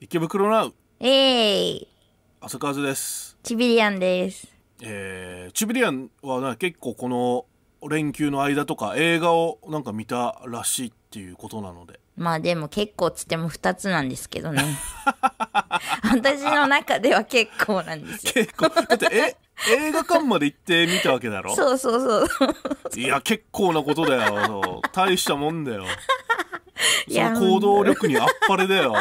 池袋ナウえい、浅川ですチビリアンですえー、チビリアンはな結構この連休の間とか映画をなんか見たらしいっていうことなのでまあでも結構つっても2つなんですけどね 私の中では結構なんですよ結構だってえ映画館まで行って見たわけだろそうそうそういや結構なことだよ大したもんだよその行動力にあっぱれだよ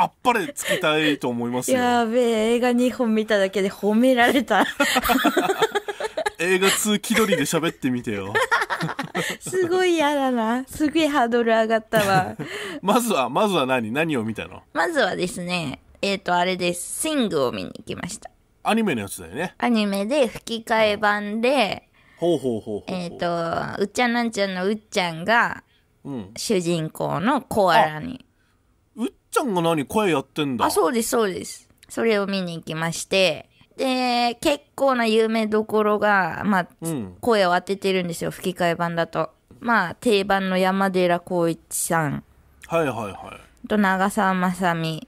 あっぱれつけたいと思いますよ。やべえ、映画2本見ただけで褒められた。映画2気取りで喋ってみてよ。すごい嫌だな。すげえハードル上がったわ。まずは、まずは何何を見たのまずはですね、えっ、ー、と、あれです。シングを見に行きました。アニメのやつだよね。アニメで吹き替え版で、ほうほうほうえっ、ー、と、うっちゃんなんちゃんのうっちゃんが、主人公のコアラにちゃんが何声やってんだあ、そうです、そうです。それを見に行きまして、で、結構な有名どころが、まあ、うん、声を当ててるんですよ、吹き替え版だと。まあ、定番の山寺宏一さん。はいはいはい。と、長澤まさみ。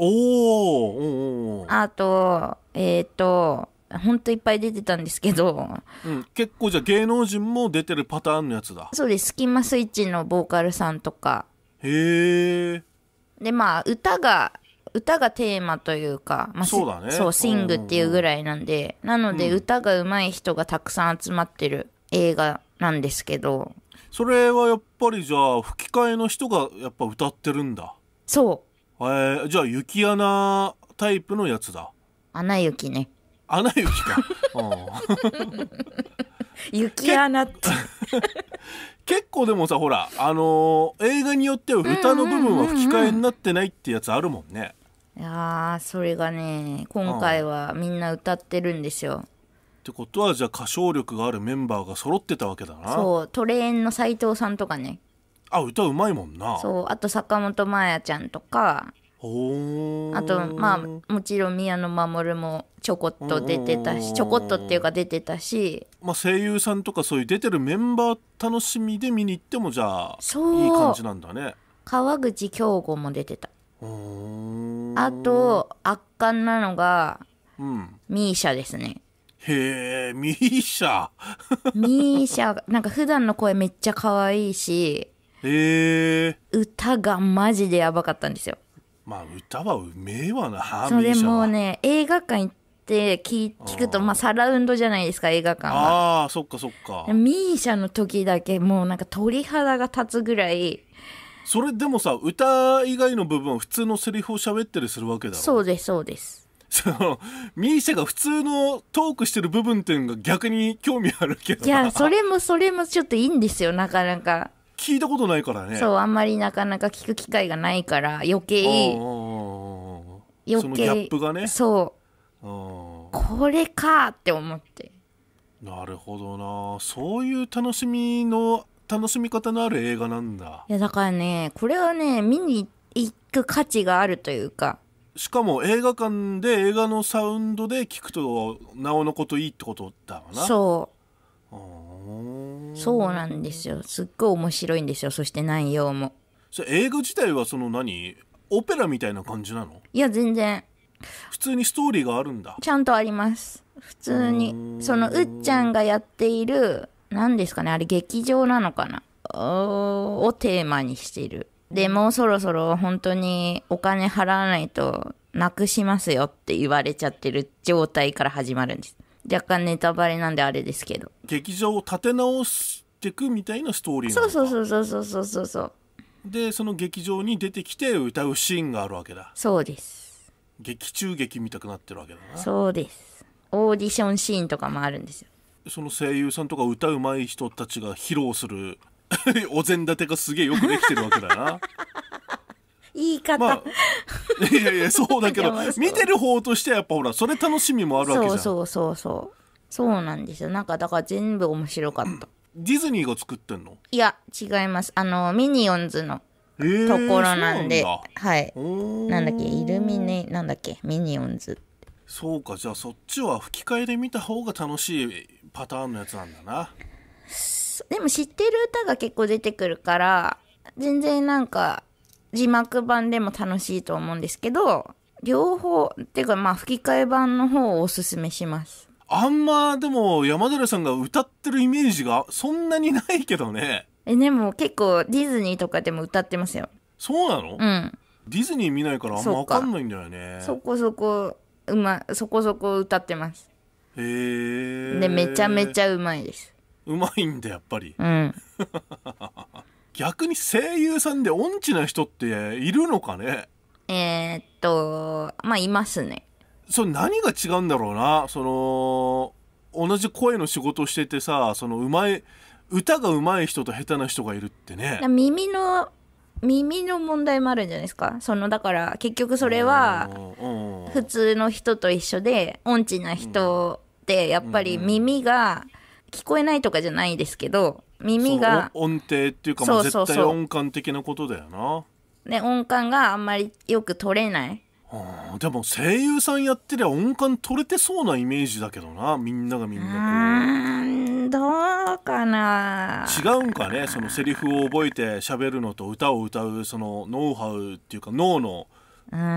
おおあと、えっ、ー、と、ほんといっぱい出てたんですけど、うん、結構じゃあ芸能人も出てるパターンのやつだそうですスキマスイッチのボーカルさんとかへえで、まあ、歌が、歌がテーマというか、まあ、そうだねそう、シングっていうぐらいなんで、なので、歌が上手い人がたくさん集まってる映画なんですけど、それはやっぱりじゃあ吹き替えの人がやっぱ歌ってるんだそえー、じゃあ雪穴タイプのやつだ穴雪ね。穴雪かうん 雪穴って結構でもさほらあのー映画によっては歌の部分は吹き替えになってないってやつあるもんね、いやーそれがね今回はみんな歌ってるんですよ、ってことはじゃあ歌唱力があるメンバーが揃ってたわけだなそうトレーンの斎藤さんとかねあ歌うまいもんなそうあと坂本真綾ちゃんとかあとまあもちろん宮野真守もちょこっと出てたしちょこっとっていうか出てたしまあ、声優さんとかそういう出てるメンバー楽しみで見に行ってもじゃあいい感じなんだね川口京吾も出てたあと圧巻なのが、うん、ミーシャですねへえミーシャ ミーシャなんか普段の声めっちゃ可愛いしへえ歌がマジでやばかったんですよまあ歌はうめえわなそれもうね映画館行っって聞聞くとまあサラウンドじゃないですか映画館はああそっかそっかミーシャの時だけもうなんか鳥肌が立つぐらいそれでもさ歌以外の部分普通のセリフを喋ったりするわけだろそうですそうですそのミーシャが普通のトークしてる部分っていうのが逆に興味あるけどいやそれもそれもちょっといいんですよなかなか聞いたことないからねそうあんまりなかなか聞く機会がないから余計余計そのギャップがねそうこれかって思ってなるほどなそういう楽しみの楽しみ方のある映画なんだいやだからねこれはね見に行く価値があるというかしかも映画館で映画のサウンドで聞くとなおのこといいってことだなそうそうなんですよすっごい面白いんですよそして内容もそれ映画自体はその何オペラみたいな感じなのいや全然普通にストーリーがあるんだちゃんとあります普通にそのうっちゃんがやっている何ですかねあれ劇場なのかなをテーマにしているでもうそろそろ本当にお金払わないとなくしますよって言われちゃってる状態から始まるんです若干ネタバレなんであれですけど劇場を立て直してくみたいなストーリーそうそうそうそうそうそうそうでその劇場に出てきて歌うシーンがあるわけだそうです劇中劇見たくなってるわけだなそうですオーディションシーンとかもあるんですよその声優さんとか歌うまい人たちが披露する お膳立てがすげえよくできてるわけだな 言い方、まあ、いやいやそうだけど 見てる方としてはやっぱほらそれ楽しみもあるわけじゃんそうそうそうそうなんですよなんかだから全部面白かったディズニーが作ってんのいや違いますあのミニオンズのところなんで、えー、はいなんだっけイルミネなんだっけミニオンズそうかじゃあそっちは吹き替えで見た方が楽しいパターンのやつなんだなでも知ってる歌が結構出てくるから全然なんか字幕版でも楽しいと思うんですけど両方っていうかまあ吹き替え版の方をおすすめしますあんまでも山寺さんが歌ってるイメージがそんなにないけどねえ、でも結構ディズニーとかでも歌ってますよ。そうなのうん。ディズニー見ないからあんま分かんないんだよね。そこそこ、うま、そこそこ歌ってます。へえ。で、めちゃめちゃ。うまいです。うまいんだ、やっぱり。うん。逆に声優さんで音痴な人っているのかねえー、っと、まあ、いますね。それ何が違うんだろうなその同じ声の仕事をしててさそのうまい歌が上手い人と下手な人がいるってね耳の耳の問題もあるんじゃないですかそのだから結局それは普通の人と一緒で音痴な人ってやっぱり耳が聞こえないとかじゃないですけど耳が音程っていうかもう絶対音感的なことだよなね、音感があんまりよく取れないでも声優さんやってりゃ音感取れてそうなイメージだけどなみんながみんなこうどうかな違うんかねそのセリフを覚えて喋るのと歌を歌うそのノウハウっていうか脳の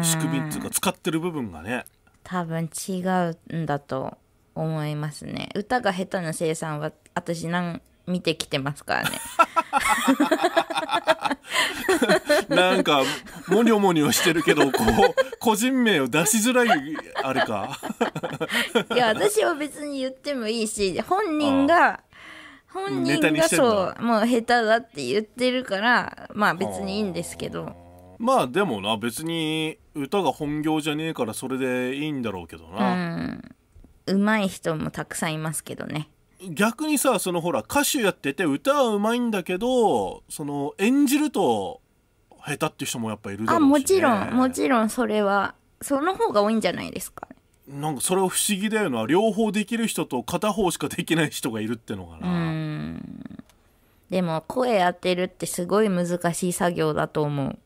仕組みっていうか使ってる部分がね多分違うんだと思いますね歌が下手な生産は私なん見てきてますからね なんかもにょもにょしてるけどこう個人名を出しづらいあれか いや私は別に言ってもいいし本人が本人がそうもう下手だって言ってるからまあ別にいいんですけどまあでもな別に歌が本業じゃねえからそれでいいんだろうけどなうん上手い人もたくさんいますけどね逆にさそのほら歌手やってて歌はうまいんだけどその演じると下手っていう人もやっぱいるだろうし、ね、あもちろんもちろんそれはその方が多いんじゃないですかなんかそれは不思議だよな両方できる人と片方しかできない人がいるってのがなでも声当てるってすごい難しい作業だと思う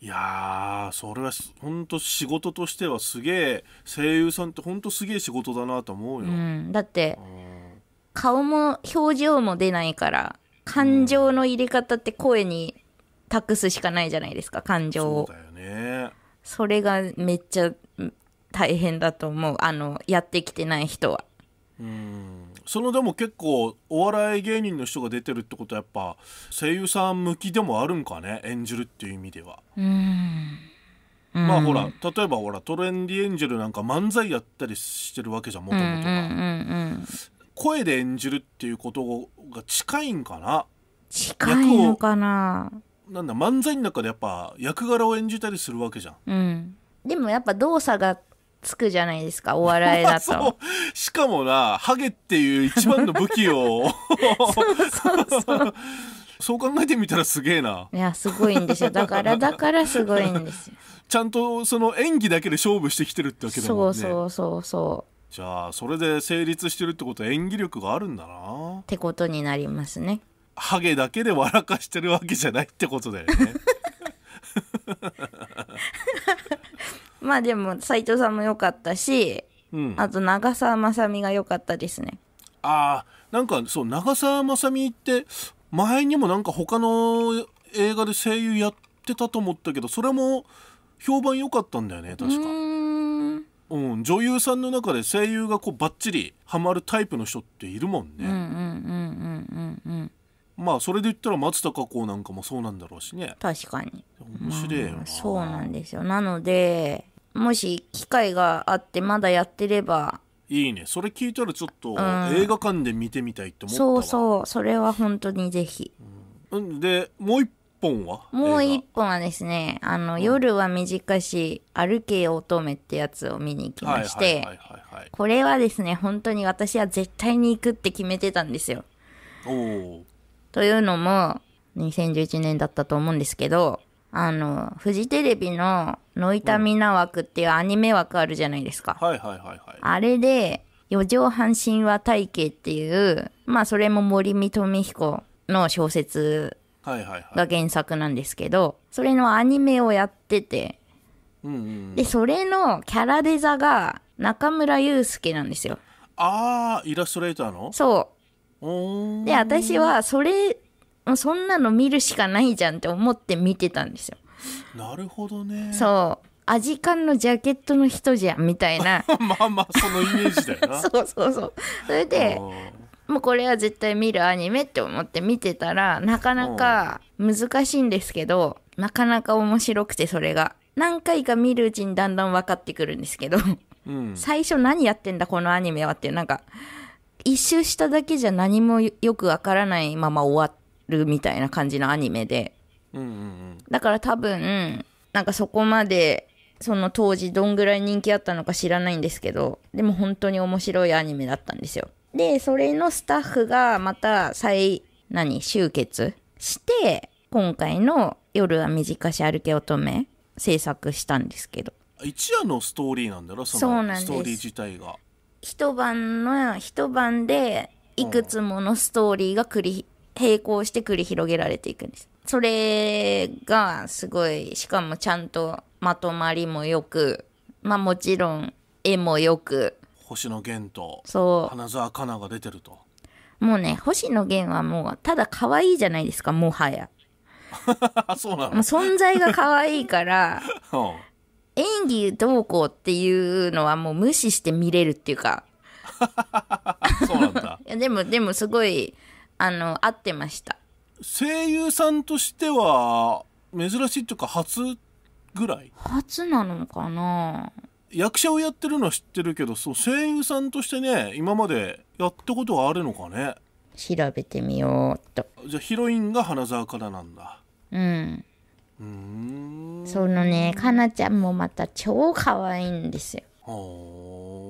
いやそれは本当仕事としてはすげえ声優さんって本当すげえ仕事だなと思うよ、うん、だって、うん顔も表情も出ないから感情の入れ方って声に託すしかないじゃないですか感情をそうだよねそれがめっちゃ大変だと思うあのやってきてない人はうんそのでも結構お笑い芸人の人が出てるってことはやっぱ声優さん向きでもあるんかね演じるっていう意味ではうんまあほら例えばほらトレンディエンジェルなんか漫才やったりしてるわけじゃんもともとが声で演じるっていうことが近いんかな近いのかななんだ漫才の中でやっぱ役柄を演じたりするわけじゃん、うん、でもやっぱ動作がつくじゃないですかお笑いだと しかもなハゲっていう一番の武器をそう考えてみたらすげえないやすごいんですよだからだからすごいんですよちゃんとその演技だけで勝負してきてるってわけだもんねそうそうそうそじゃあそれで成立してるってことは演技力があるんだなってことになりますねハゲだけで笑かしてるわけじゃないってことだよね まあでも斎藤さんも良かったし、うん、あと長澤まさみが良かったですねああなんかそう長澤まさみって前にもなんか他の映画で声優やってたと思ったけどそれも評判良かったんだよね確か。うん、女優さんの中で声優がこうバッチリハマるタイプの人っているもんね。うんうんうんうんまあそれで言ったら松たか子なんかもそうなんだろうしね。確かに。面白いよまあ、そうなんですよ。なのでもし機会があってまだやってれば。いいね。それ聞いたらちょっと、映画館で見てみたいって思ったわ、そうそう。それは本当にぜひ。うん、でもう一本はもう一本はですね、あの、夜は短し、歩け乙女ってやつを見に行きまして、これはですね、本当に私は絶対に行くって決めてたんですよ。というのも、2011年だったと思うんですけど、あの、フジテレビのノイタミナ枠っていうアニメ枠あるじゃないですか。あれで、四畳半神話体系っていう、まあそれも森見富彦の小説が原作なんですけど、それのアニメをやってて、うんうん、で、それのキャラデザが中村悠介なんですよ。ああ、イラストレーターのそう。で、私はそれ、そんなの見るしかないじゃんって思って見てたんですよ。なるほどね。そう。アジカンのジャケットの人じゃんみたいな まあまあそのイメージだよな そうそうそうそれでもうこれは絶対見るアニメって思って見てたらなかなか難しいんですけど、なかなか面白くてそれが何回か見るうちにだんだん分かってくるんですけど、うん、最初何やってんだこのアニメはってなんか一周しただけじゃ何もよくわからないまま終わるみたいな感じのアニメで、うんうんうん、だから多分なんかそこまでその当時どんぐらい人気あったのか知らないんですけどでも本当に面白いアニメだったんですよで、それのスタッフがまた再、何、集結して、今回の夜は短し歩け乙女制作したんですけど。一夜のストーリーなんだろそのストーリー自体が。一晩の、一晩で、いくつものストーリーが繰り、並行して繰り広げられていくんです。それがすごい、しかもちゃんとまとまりもよく、まあもちろん絵もよく、星野源とそう花澤香菜が出てるともうね星野源はもうただ可愛いじゃないですかもはや そうなの存在が可愛いから、うん、演技どうこうっていうのはもう無視して見れるっていうか そうなんだいやでもでもすごいあの合ってました声優さんとしては珍しいっていうか初ぐらい初なのかな役者をやってるのは知ってるけどそう声優さんとしてね今までやったことはあるのかね調べてみようとじゃあヒロインが花沢からなんだうんうんそのねかなちゃんもまた超可愛いんですよ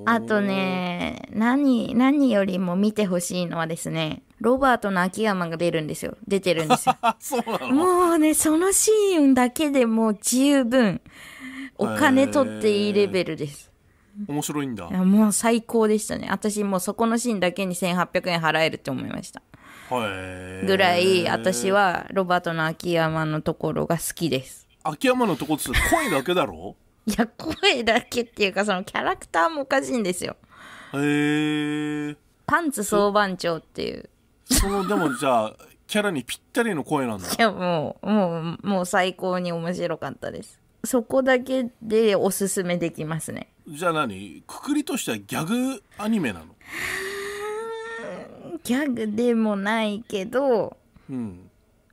あとね何何よりも見てほしいのはですねロバートの秋山が出るんですよ出てるんですよ そうなのもうねそのシーンだけでもう十分お金取っていいレベルです。面白いんだ。いや、もう最高でしたね。私もうそこのシーンだけに1800円払えるって思いました。ぐらい、私はロバートの秋山のところが好きです。秋山のところって声だけだろいや、声だけっていうか、そのキャラクターもおかしいんですよ。へえ。パンツ総番長っていう。その、でもじゃあ、キャラにぴったりの声なんだ。いや、もう、もう、もう最高に面白かったです。そこだけでおすすめできますねじゃあ何くくりとしてはギャグアニメなのギャグでもないけど、うん、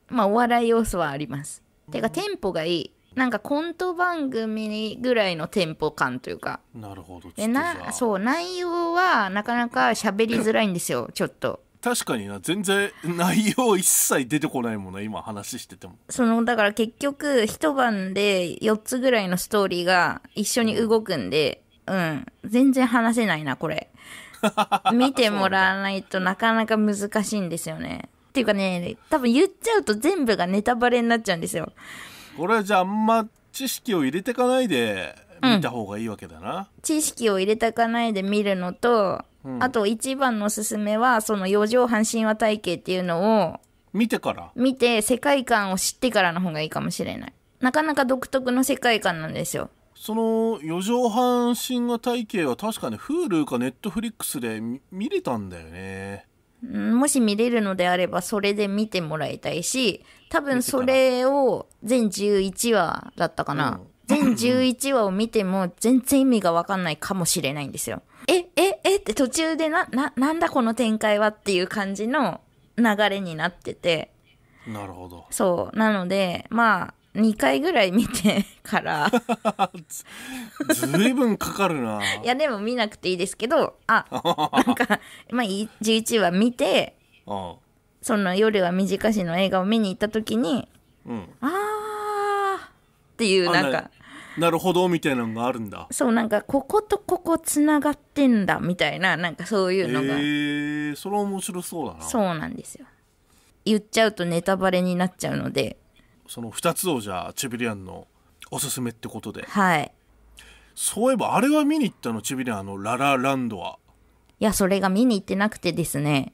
まあお笑い要素はありますてかテンポがいいなんかコント番組ぐらいのテンポ感というかなるほどでなそう内容はなかなか喋りづらいんですよちょっと確かにな全然内容一切出てこないもんな今話しててもそのだから結局一晩で4つぐらいのストーリーが一緒に動くんでうん全然話せないなこれ 見てもらわないとなかなか難しいんですよねっていうかね多分言っちゃうと全部がネタバレになっちゃうんですよこれはじゃああんま知識を入れてかないで見た方がいいわけだな、うん、知識を入れたかないで見るのと、うん、あと一番のおすすめはその四畳半神話体系っていうのを見てから見て世界観を知ってからの方がいいかもしれないなかなか独特の世界観なんですよその四畳半神話体系は確かに Hulu か Netflix で見れたんだよねもし見れるのであればそれで見てもらいたいし多分それを全11話だったかな、うん全11話を見ても全然意味がわかんないかもしれないんですよ。え、え、えって途中でな、な、なんだこの展開はっていう感じの流れになってて。なるほど。そう。なので、まあ、2回ぐらい見てからずずいぶんかかるな いやでも見なくていいですけどあなんか、まあ、11話見てその「夜は短し」の映画を見に行った時に、うん、ああっていうなんかなるほどみたいなのがあるんだそうなんかこことここつながってんだみたいななんかそういうのが、えー、それは面白そうだなそうなんですよ言っちゃうとネタバレになっちゃうのでその2つをじゃあチビリアンのおすすめってことではいそういえばあれは見に行ったのチビリアンのララランドはいやそれが見に行ってなくてですね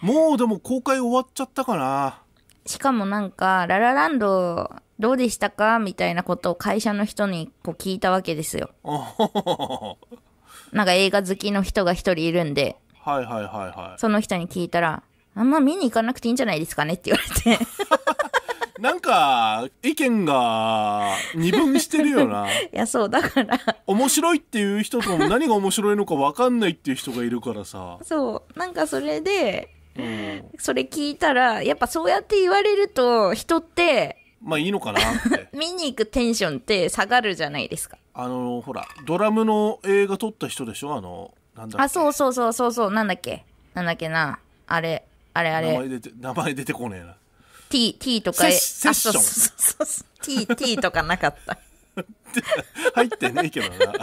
もうでも公開終わっちゃったかなしかもなんか、ララランドどうでしたかみたいなことを会社の人にこう聞いたわけですよ。なんか映画好きの人が一人いるんで、はいはいはいはい。その人に聞いたら、あんま見に行かなくていいんじゃないですかねって言われて。なんか、意見が二分してるよな。いや、そう、だから。面白いっていう人と何が面白いのか分かんないっていう人がいるからさ。そう。なんかそれで、それ聞いたら、やっぱそうやって言われると、人って、まあいいのかな 見に行くテンションって下がるじゃないですか。あの、ほら、ドラムの映画撮った人でしょあの、なんだっけ。あ、そうそうそうそうそう、なんだっけ。なんだっけな。あれ、あれあれ。名前出て、名前出てこねえな。t、t とか、セセッションあ、そうそうそう。t、t とかなかった。入ってねえけどな。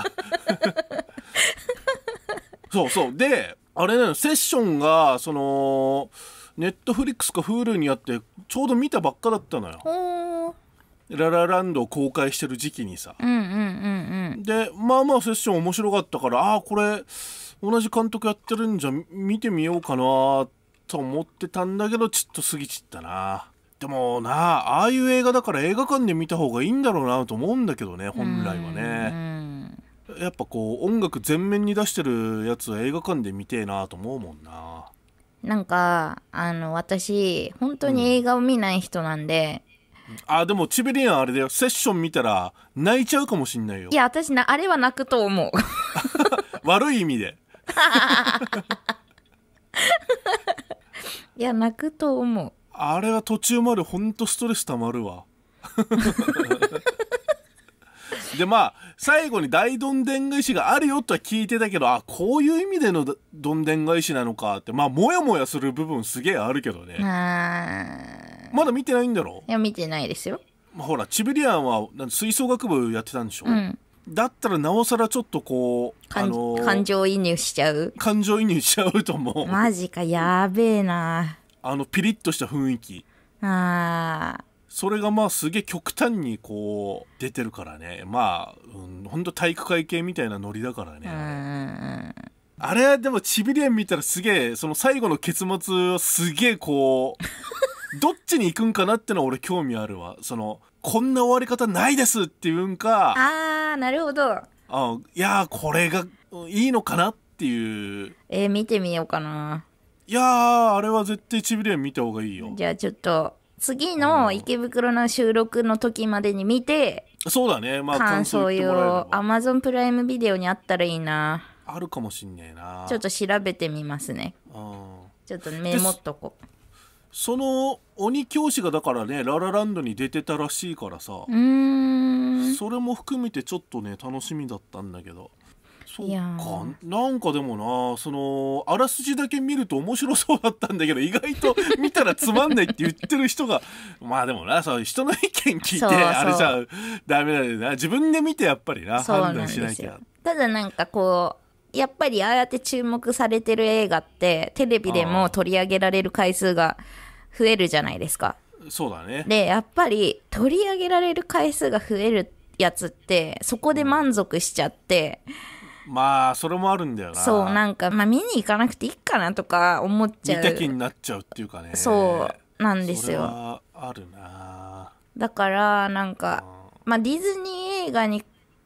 そうそう。で、あれね、セッションが、その、ネットフリックスか Hulu にあって、ちょうど見たばっかだったのよ。ララランドを公開してる時期にさ。で、まあまあセッション面白かったから、ああ、これ、同じ監督やってるんじゃ、見てみようかな、と思ってたんだけど、ちょっと過ぎちったな。でもなあ、ああいう映画だから映画館で見た方がいいんだろうなと思うんだけどね、本来はね。やっぱこう音楽全面に出してるやつは映画館で見てえなと思うもんななんかあの私本当に映画を見ない人なんで、うん、あでもチベリアンあれだよセッション見たら泣いちゃうかもしんないよいや私なあれは泣くと思う 悪い意味で いや泣くと思うあれは途中までほんとストレスたまるわ で、まあ、最後に大どんでん返しがあるよとは聞いてたけど、あ、こういう意味でのどんでん返しなのかって、まあ、もやもやする部分すげえあるけどね。まだ見てないんだろいや、見てないですよ。まあ、ほら、チブリアンは吹奏楽部やってたんでしょうん。だったらなおさらちょっとこう、あのー、感情移入しちゃう感情移入しちゃうと思う。マジか、やべえな。あの、ピリッとした雰囲気。ああ。それがまあすげえ極端にこう出てるからねまあ、うん、ほんと体育会系みたいなノリだからねあれはでもちびれん見たらすげえその最後の結末はすげえこう どっちに行くんかなってのは俺興味あるわそのこんな終わり方ないですっていうんかあーなるほどあいやこれがいいのかなっていうえー、見てみようかないやあれは絶対ちびれん見た方がいいよじゃあちょっと次の池袋の収録の時までに見て、そうだね。まあ、感想いうを Amazon プライムビデオにあったらいいな。あるかもしんねえな。ちょっと調べてみますね。うんちょっとメモっとこその鬼教師がだからね、ララランドに出てたらしいからさ、う。ん。それも含めてちょっとね、楽しみだったんだけど。そうかなんかでもなそのあらすじだけ見ると面白そうだったんだけど意外と見たらつまんないって言ってる人が まあでもなそう人の意見聞いてあれじゃダメだよな自分で見てやっぱりな判断しなきゃただなんかこうやっぱりああやって注目されてる映画ってテレビでも取り上げられる回数が増えるじゃないですかそうだねでやっぱり取り上げられる回数が増えるやつってそこで満足しちゃって、うんまあそれもあるんだよなそうなんか、まあ、見に行かなくていいかなとか思っちゃう見た気になっちゃうっていうかねそうなんですよあるなだからなんか、まあ、ディズニー映画に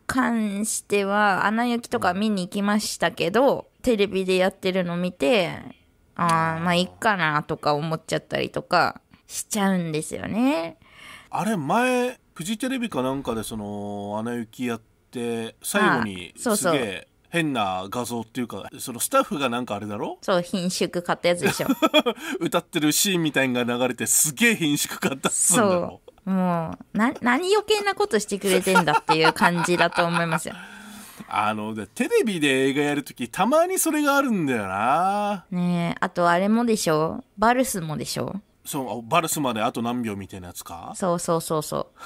関しては「アナ雪」とか見に行きましたけど、うん、テレビでやってるの見てああまあいいかなとか思っちゃったりとかしちゃうんですよねあれ前フジテレビかなんかでその「アナ雪」やって最後にすげえ変な画像っていうかそのスタッフがなんかあれだろそう品縮買ったやつでしょ 歌ってるシーンみたいなのが流れてすげえ品縮買ったっすうんだろもうな何余計なことしてくれてんだっていう感じだと思いますよ あのテレビで映画やるときたまにそれがあるんだよなねえあとあれもでしょバルスもでしょそうバルスまであと何秒みたいなやつかそうそうそうそう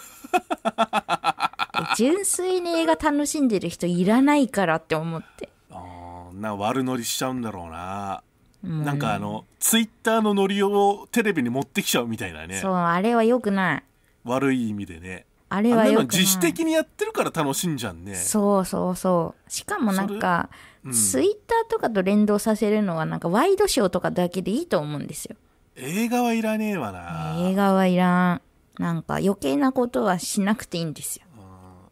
純粋に映画楽しんでる人いらないからって思ってああな悪ノリしちゃうんだろうな、うん、なんかあのツイッターのノリをテレビに持ってきちゃうみたいなねそうあれはよくない悪い意味でねあれはよく自主的にやってるから楽しんじゃんねそうそうそうしかもなんか、うん、ツイッターとかと連動させるのはなんかワイドショーとかだけでいいと思うんですよ映画はいらねえわな映画はいらんなんか余計なことはしなくていいんですよ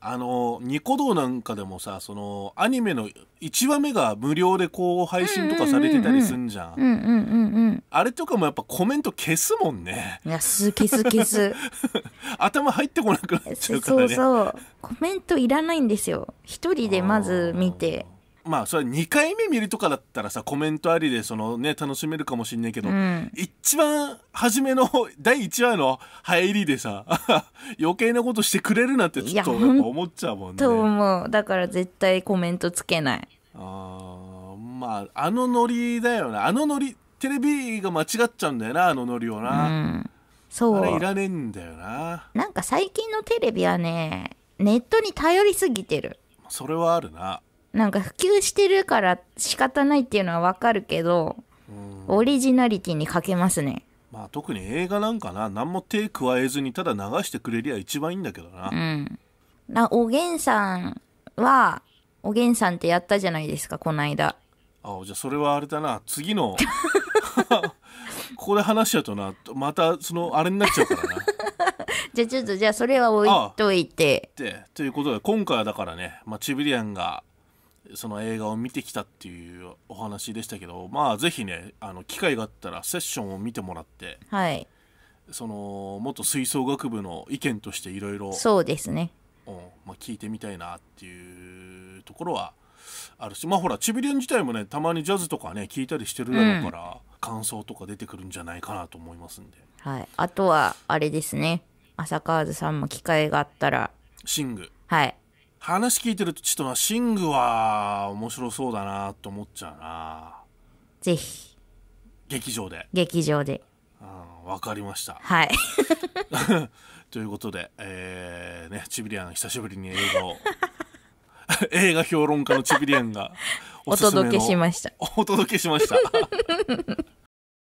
あのニコ動なんかでもさそのアニメの1話目が無料でこう配信とかされてたりすんじゃんあれとかもやっぱコメント消すもんねいや消す消す 頭入ってこなくなっちゃうからねそうそうコメントいらないんですよ一人でまず見てまあそれ2回目見るとかだったらさコメントありでそのね楽しめるかもしんないけど、うん、一番初めの第1話の入りでさ 余計なことしてくれるなってちょっと思っちゃうもんね。と思うだから絶対コメントつけない。あまああのノリだよなあのノリテレビが間違っちゃうんだよなあのノリをな。うん、そうあれいらねえんだよな。なんか最近のテレビはねネットに頼りすぎてる。それはあるな。なんか普及してるから仕方ないっていうのはわかるけど、うん、オリジナリティに欠けますね。まあ特に映画なんかな、何も手加えずにただ流してくれりゃ一番いいんだけどな。うん。なおげんさんは、おげんさんってやったじゃないですか、この間。あ、じゃあそれはあれだな、次の ここで話しちゃうとな、またそのあれになっちゃうからな。じゃあちょっとじゃあそれは置いといて。ああでということで今回はだからね、まあ、チビリアンがその映画を見てきたっていうお話でしたけどまあぜひねあの機会があったらセッションを見てもらってはいその元吹奏楽部の意見としていろいろそうですね、うんまあ、聞いてみたいなっていうところはあるしまあほらチビリんン自体もねたまにジャズとかね聞いたりしてるだろうから、うん、感想とか出てくるんじゃないかなと思いますんで、はい、あとはあれですね浅川津さんも機会があったらシングはい話聞いてるとちょっとシングは面白そうだなと思っちゃうなぜひ劇場で劇場でわ、うん、かりましたはい ということで、えーね、チビリアン久しぶりに映画を 映画評論家のチビリアンがお届けしましたお届けしました